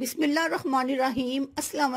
बिस्मिल्लाम अस्सलाम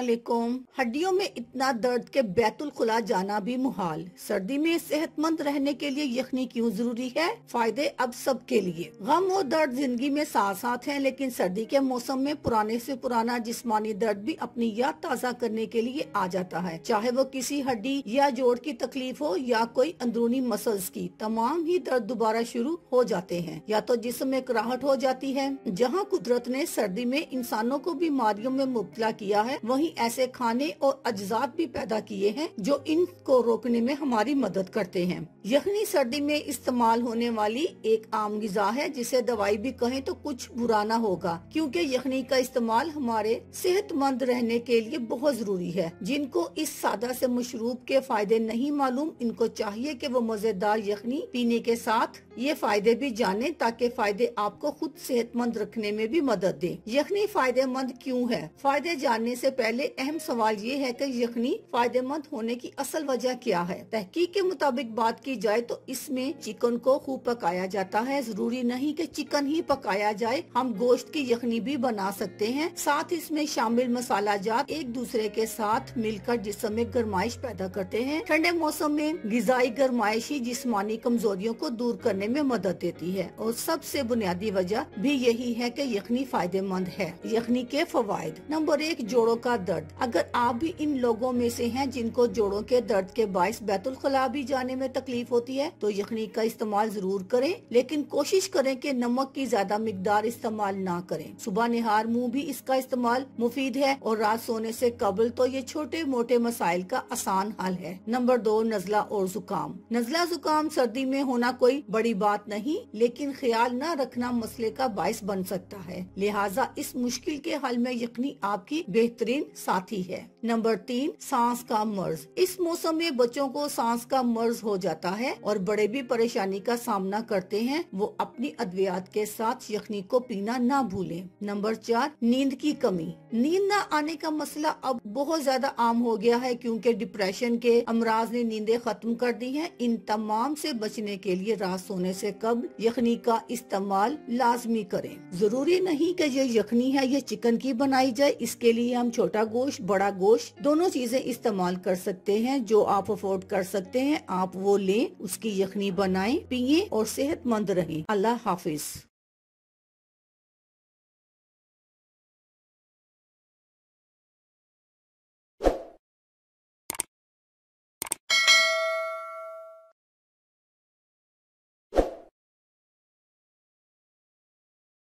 हड्डियों में इतना दर्द के बैतुल खुला जाना भी मुहाल सर्दी में सेहतमंद रहने के लिए यखनी क्यों जरूरी है फायदे अब सब के लिए गम वो दर्द जिंदगी में साथ साथ हैं लेकिन सर्दी के मौसम में पुराने से पुराना जिस्मानी दर्द भी अपनी याद ताज़ा करने के लिए आ जाता है चाहे वो किसी हड्डी या जोड़ की तकलीफ हो या कोई अंदरूनी मसल्स की तमाम ही दर्द दोबारा शुरू हो जाते हैं या तो जिसम में कराहट हो जाती है जहाँ कुदरत ने सर्दी में इंसानों को बीमारियों में मुबतला किया है वही ऐसे खाने और अज्जात भी पैदा किए हैं जो इनको रोकने में हमारी मदद करते हैं यखनी सर्दी में इस्तेमाल होने वाली एक आम गजा है जिसे दवाई भी कहें तो कुछ बुरा ना होगा क्योंकि यखनी का इस्तेमाल हमारे सेहतमंद रहने के लिए बहुत जरूरी है जिनको इस सादा से मशरूब के फायदे नहीं मालूम इनको चाहिए कि वो मजेदार यखनी पीने के साथ ये फायदे भी जानें ताकि फायदे आपको खुद सेहतमंद रखने में भी मदद दें यखनी फायदेमंद क्यों है फायदे जानने से पहले अहम सवाल ये है कि यखनी फायदेमंद होने की असल वजह क्या है तहकीक के मुताबिक बात की जाए तो इसमें चिकन को खूब पकाया जाता है जरूरी नहीं कि चिकन ही पकाया जाए हम गोश्त की यखनी भी बना सकते हैं साथ इसमें शामिल मसाला जात एक दूसरे के साथ मिलकर जिसम में गर्माइश पैदा करते हैं ठंडे मौसम में गजाई गर्माइश ही जिसमानी कमजोरियों को दूर करने बनाने में मदद देती है और सबसे बुनियादी वजह भी यही है कि यखनी फायदेमंद है यखनी के फवायद नंबर एक जोड़ों का दर्द अगर आप भी इन लोगों में से हैं जिनको जोड़ों के दर्द के बायस बैतुलखला भी जाने में तकलीफ होती है तो यखनी का इस्तेमाल जरूर करें लेकिन कोशिश करें कि नमक की ज्यादा मकदार इस्तेमाल न करें सुबह निहार मुँह भी इसका इस्तेमाल मुफीद है और रात सोने ऐसी कबल तो ये छोटे मोटे मसाइल का आसान हल है नंबर दो नजला और जुकाम नजला जुकाम सर्दी में होना कोई बड़ी बात नहीं लेकिन ख्याल न रखना मसले का बायस बन सकता है लिहाजा इस मुश्किल के हल में यकनी आपकी बेहतरीन साथी है नंबर तीन सांस का मर्ज इस मौसम में बच्चों को सांस का मर्ज हो जाता है और बड़े भी परेशानी का सामना करते हैं वो अपनी अद्वियात के साथ यखनी को पीना ना भूलें नंबर चार नींद की कमी नींद न आने का मसला अब बहुत ज्यादा आम हो गया है क्योंकि डिप्रेशन के अमराज ने नींदें खत्म कर दी हैं इन तमाम से बचने के लिए रात सोने सोने से कब यखनी का इस्तेमाल लाजमी करें जरूरी नहीं कि ये यखनी है ये चिकन की बनाई जाए इसके लिए हम छोटा गोश्त बड़ा गोश्त दोनों चीजें इस्तेमाल कर सकते हैं जो आप अफोर्ड कर सकते हैं आप वो लें उसकी यखनी बनाएं पिए और सेहतमंद रहें अल्लाह हाफिज